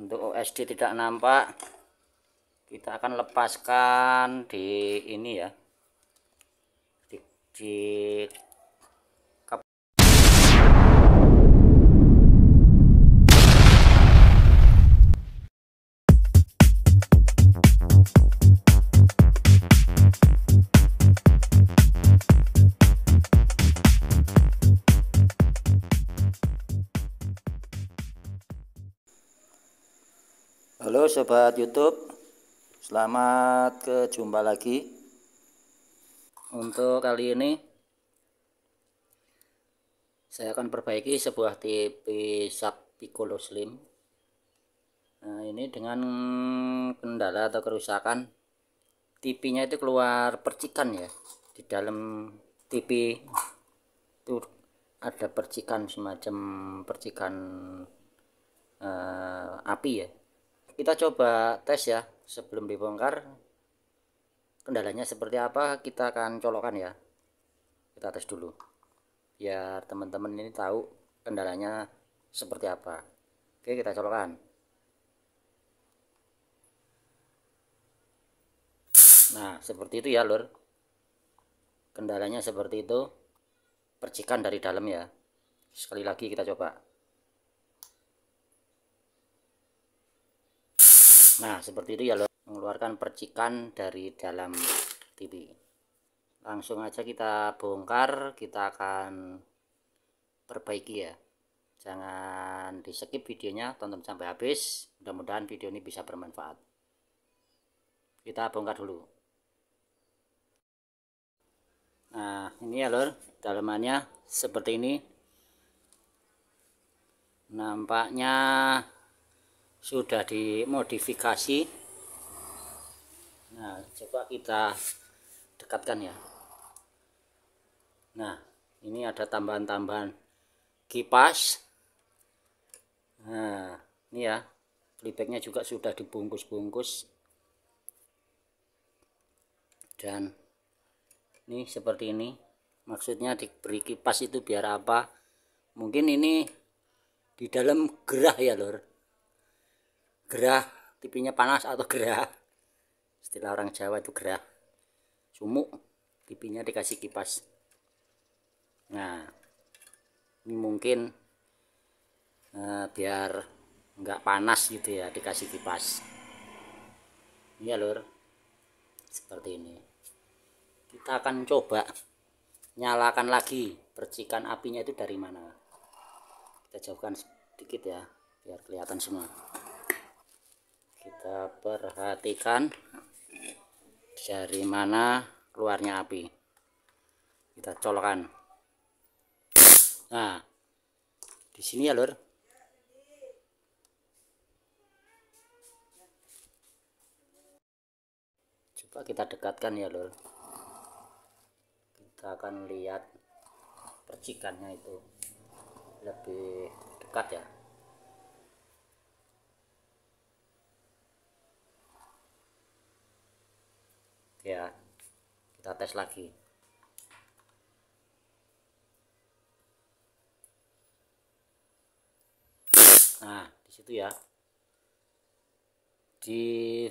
untuk OSD tidak nampak kita akan lepaskan di ini ya di, di sobat YouTube. Selamat kejumpa lagi. Untuk kali ini saya akan perbaiki sebuah TV Sub Piccolo Slim. Nah, ini dengan kendala atau kerusakan TV-nya itu keluar percikan ya. Di dalam TV itu ada percikan semacam percikan uh, api ya kita coba tes ya sebelum dibongkar kendalanya seperti apa kita akan colokan ya kita tes dulu biar teman-teman ini tahu kendalanya seperti apa oke kita colokan nah seperti itu ya lur kendalanya seperti itu percikan dari dalam ya sekali lagi kita coba nah seperti itu ya loh mengeluarkan percikan dari dalam TV langsung aja kita bongkar kita akan perbaiki ya jangan di skip videonya tonton sampai habis mudah-mudahan video ini bisa bermanfaat kita bongkar dulu nah ini ya lor dalamannya seperti ini nampaknya sudah dimodifikasi nah coba kita dekatkan ya nah ini ada tambahan-tambahan kipas nah ini ya playbacknya juga sudah dibungkus-bungkus dan ini seperti ini maksudnya diberi kipas itu biar apa mungkin ini di dalam gerah ya lor gerah pipinya panas atau gerah istilah orang Jawa itu gerah sumuk pipinya dikasih kipas nah ini mungkin eh, biar enggak panas gitu ya dikasih kipas ya lur seperti ini kita akan coba nyalakan lagi percikan apinya itu dari mana kita jauhkan sedikit ya biar kelihatan semua kita perhatikan dari mana keluarnya api kita colokan nah di sini ya lur coba kita dekatkan ya lur kita akan lihat percikannya itu lebih dekat ya kita tes lagi nah disitu ya di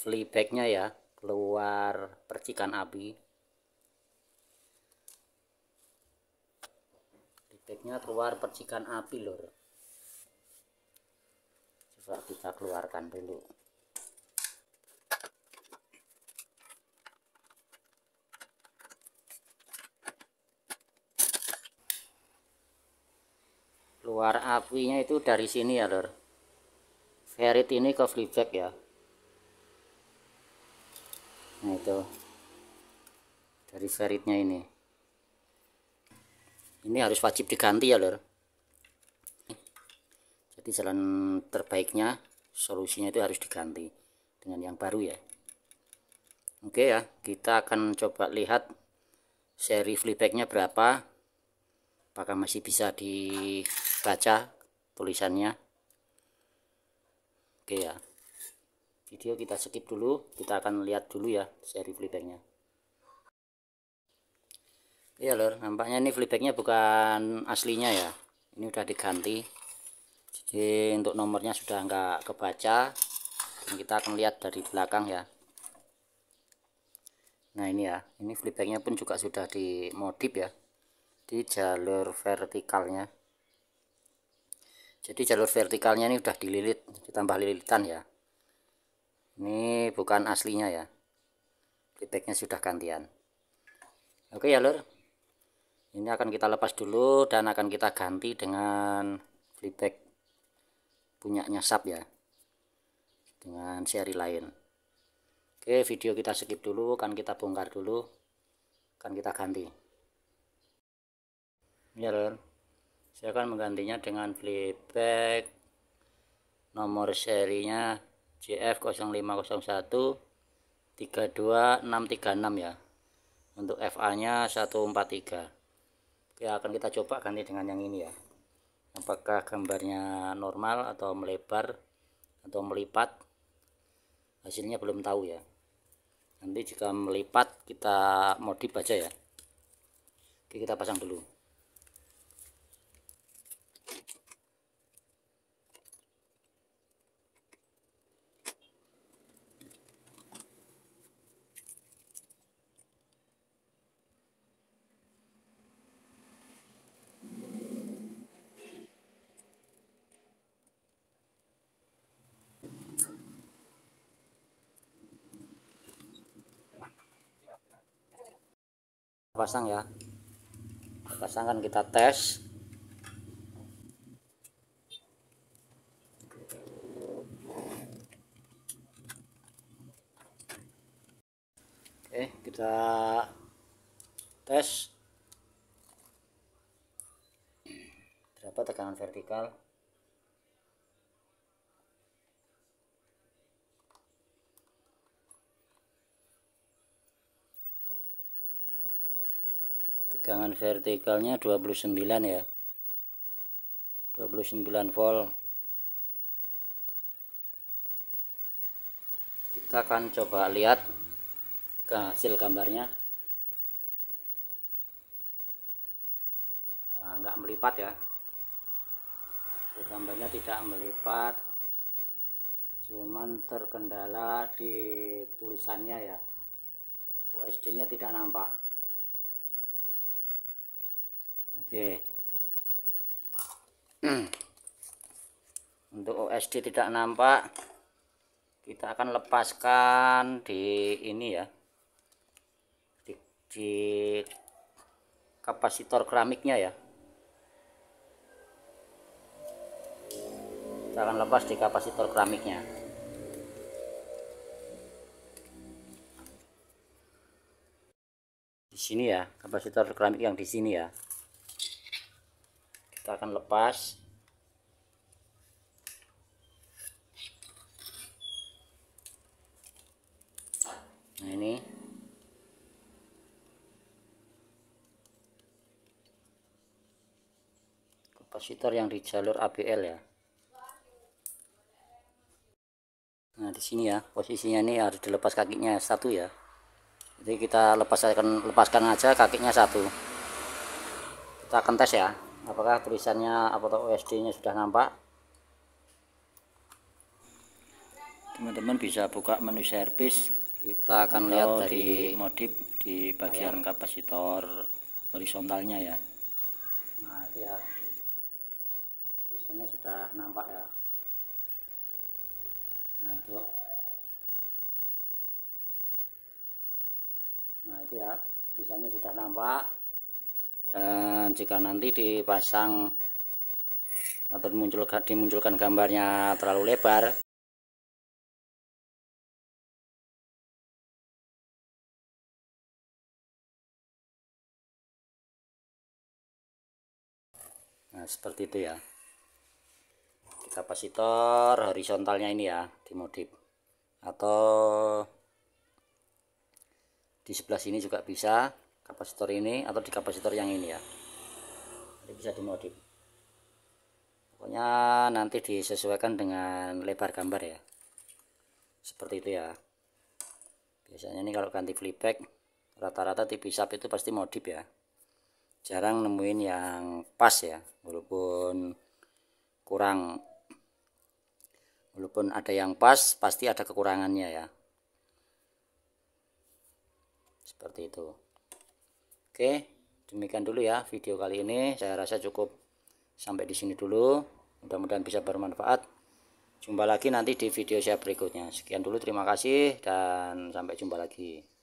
flybacknya ya keluar percikan api flybacknya keluar percikan api lor coba kita keluarkan dulu keluar apinya itu dari sini ya lor Ferit ini ke flipback ya nah itu dari feritnya ini ini harus wajib diganti ya lor jadi jalan terbaiknya solusinya itu harus diganti dengan yang baru ya oke ya kita akan coba lihat seri flipbacknya berapa apakah masih bisa dibaca tulisannya oke ya video kita skip dulu kita akan lihat dulu ya seri flipbacknya iya lor nampaknya ini flipbacknya bukan aslinya ya ini udah diganti jadi untuk nomornya sudah nggak kebaca dan kita akan lihat dari belakang ya nah ini ya ini flipbacknya pun juga sudah dimodif ya di jalur vertikalnya jadi jalur vertikalnya ini udah dililit ditambah lilitan ya ini bukan aslinya ya feedbacknya sudah gantian oke ya lur ini akan kita lepas dulu dan akan kita ganti dengan flipback punyanya sap ya dengan seri lain oke video kita skip dulu kan kita bongkar dulu kan kita ganti ya saya akan menggantinya dengan playback nomor serinya JF0501 32636 ya untuk FA nya 143 oke akan kita coba ganti dengan yang ini ya apakah gambarnya normal atau melebar atau melipat hasilnya belum tahu ya nanti jika melipat kita modif aja ya oke kita pasang dulu pasang ya pasangkan kita tes oke kita tes berapa tekanan vertikal tegangan vertikalnya 29 ya 29 volt kita akan coba lihat ke hasil gambarnya nah, nggak melipat ya gambarnya tidak melipat cuman terkendala di tulisannya ya USD nya tidak nampak Oke. Hmm. Untuk OSD tidak nampak, kita akan lepaskan di ini ya. Di, di kapasitor keramiknya ya. Kita akan lepas di kapasitor keramiknya. Di sini ya kapasitor keramik yang di sini ya kita akan lepas nah ini kapasitor yang di jalur ABL ya nah di sini ya posisinya ini harus dilepas kakinya satu ya jadi kita lepaskan lepaskan aja kakinya satu kita akan tes ya apakah tulisannya atau USD-nya sudah nampak teman-teman bisa buka menu service kita akan lihat dari di modif di bagian layar. kapasitor horizontalnya ya nah itu ya tulisannya sudah nampak ya nah itu nah itu ya tulisannya sudah nampak dan jika nanti dipasang atau muncul, dimunculkan gambarnya terlalu lebar nah seperti itu ya kapasitor horizontalnya ini ya dimodif atau di sebelah sini juga bisa kapasitor ini atau di kapasitor yang ini ya jadi bisa dimodif pokoknya nanti disesuaikan dengan lebar gambar ya seperti itu ya biasanya ini kalau ganti flipback rata-rata TV sub itu pasti modif ya jarang nemuin yang pas ya walaupun kurang walaupun ada yang pas pasti ada kekurangannya ya seperti itu Oke, demikian dulu ya video kali ini. Saya rasa cukup sampai di sini dulu. Mudah-mudahan bisa bermanfaat. Jumpa lagi nanti di video saya berikutnya. Sekian dulu, terima kasih dan sampai jumpa lagi.